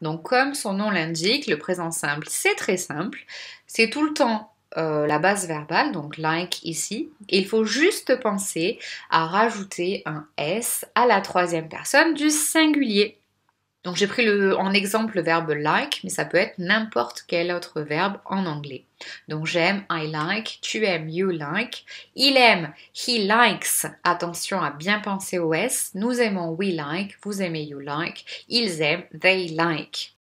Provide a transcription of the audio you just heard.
Donc comme son nom l'indique, le présent simple, c'est très simple. C'est tout le temps euh, la base verbale, donc like ici. il faut juste penser à rajouter un S à la troisième personne du singulier. Donc j'ai pris le, en exemple le verbe like, mais ça peut être n'importe quel autre verbe en anglais. Donc j'aime, I like, tu aimes, you like, il aime, he likes, attention à bien penser au S, nous aimons, we like, vous aimez, you like, ils aiment, they like.